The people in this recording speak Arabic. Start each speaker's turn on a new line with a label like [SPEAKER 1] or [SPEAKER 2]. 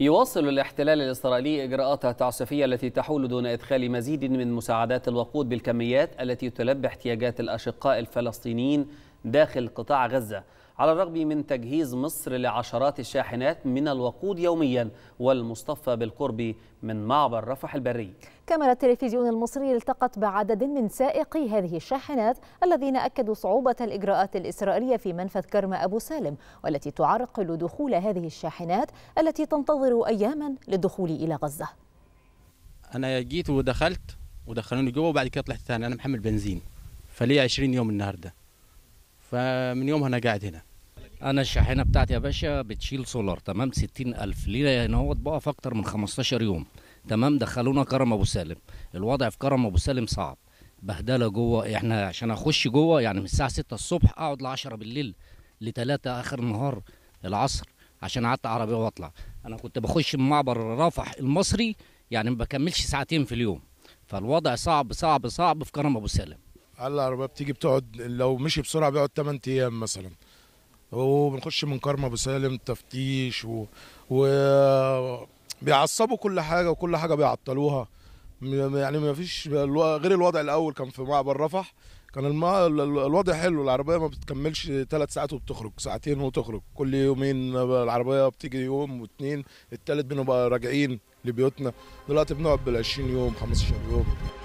[SPEAKER 1] يواصل الاحتلال الإسرائيلي إجراءاته التعسفية التي تحول دون إدخال مزيد من مساعدات الوقود بالكميات التي تلبي احتياجات الأشقاء الفلسطينيين داخل قطاع غزة على الرغم من تجهيز مصر لعشرات الشاحنات من الوقود يوميا والمصطفى بالقرب من معبر رفح البري
[SPEAKER 2] كاميرا التلفزيون المصري التقت بعدد من سائقي هذه الشاحنات الذين أكدوا صعوبة الإجراءات الإسرائيلية في منفذ كرم أبو سالم والتي تعرقل دخول هذه الشاحنات التي تنتظر أياما للدخول إلى غزة
[SPEAKER 1] أنا جيت ودخلت
[SPEAKER 3] ودخلوني جوه وبعد كده طلعت ثاني أنا محمل بنزين فلي 20 يوم النهارده فمن يومها أنا قاعد هنا انا الشاحنه بتاعتي يا باشا بتشيل سولار تمام 60000 ليه يعني هو بقف اكتر من 15 يوم تمام دخلونا كرم ابو سالم الوضع في كرم ابو سالم صعب بهدله جوه احنا عشان اخش جوه يعني من الساعه 6 الصبح اقعد ل 10 بالليل ل 3 اخر النهار العصر عشان قعدت عربيه واطلع انا كنت بخش من معبر رفح المصري يعني ما بكملش ساعتين في اليوم فالوضع
[SPEAKER 4] صعب صعب صعب في كرم ابو سالم على العربيه بتيجي بتقعد لو مشي بسرعه بيقعد 8 ايام مثلا وبنخش من كارما بسالم تفتيش و... و... بيعصبوا كل حاجه وكل حاجه بيعطلوها يعني ما فيش غير الوضع الاول كان في معبر رفح كان الم... الوضع حلو العربيه ما بتكملش ثلاث ساعات وبتخرج ساعتين وتخرج كل يومين العربيه بتيجي يوم واثنين الثالث بنبقى راجعين لبيوتنا دلوقتي بنقعد بال 20 يوم 15 يوم